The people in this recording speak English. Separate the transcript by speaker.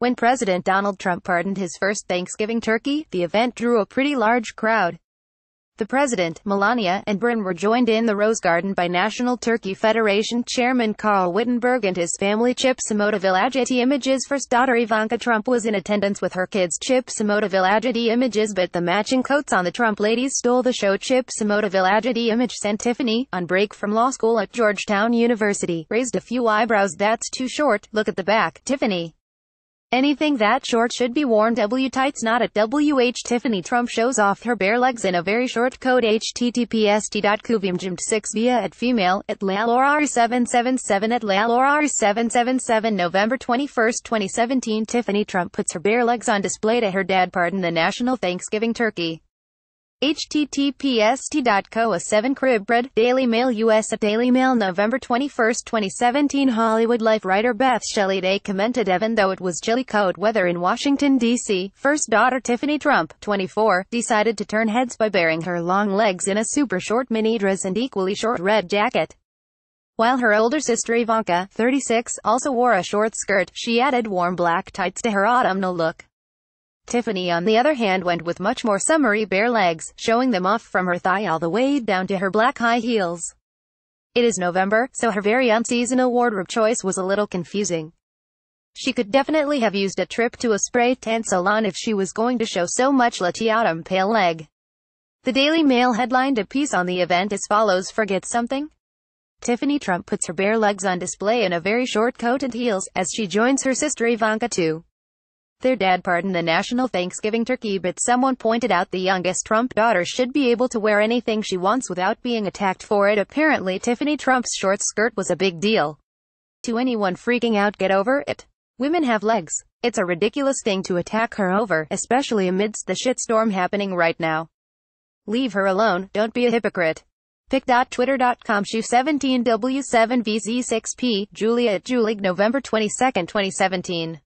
Speaker 1: When President Donald Trump pardoned his first Thanksgiving turkey, the event drew a pretty large crowd. The president, Melania, and Byrne were joined in the Rose Garden by National Turkey Federation chairman Carl Wittenberg and his family Chip Samotaville Agiti Images first daughter Ivanka Trump was in attendance with her kids Chip Samotaville Agiti Images but the matching coats on the Trump ladies stole the show Chip Samotaville Agiti Image sent Tiffany, on break from law school at Georgetown University, raised a few eyebrows that's too short, look at the back, Tiffany. Anything that short should be worn W tights not at WH Tiffany Trump shows off her bare legs in a very short coat https://d.kuvimjimt6 via at female at lalor777 at lalor777 November 21, 2017 Tiffany Trump puts her bare legs on display to her dad pardon the national Thanksgiving turkey https://t.co/a 7 cribbred Daily Mail US at Daily Mail November 21, 2017 Hollywood Life writer Beth Shelley Day commented even though it was chilly cold weather in Washington, D.C., first daughter Tiffany Trump, 24, decided to turn heads by bearing her long legs in a super short mini dress and equally short red jacket. While her older sister Ivanka, 36, also wore a short skirt, she added warm black tights to her autumnal look. Tiffany on the other hand went with much more summery bare legs, showing them off from her thigh all the way down to her black high heels. It is November, so her very unseasonal wardrobe choice was a little confusing. She could definitely have used a trip to a spray tan salon if she was going to show so much latiatum pale leg. The Daily Mail headlined a piece on the event as follows Forget something? Tiffany Trump puts her bare legs on display in a very short coat and heels, as she joins her sister Ivanka too. Their dad pardoned the national Thanksgiving turkey but someone pointed out the youngest Trump daughter should be able to wear anything she wants without being attacked for it. Apparently Tiffany Trump's short skirt was a big deal. To anyone freaking out get over it. Women have legs. It's a ridiculous thing to attack her over, especially amidst the shitstorm happening right now. Leave her alone, don't be a hypocrite. Pic.twitter.com Shu17W7VZ6P, Julia at Julig November 22, 2017.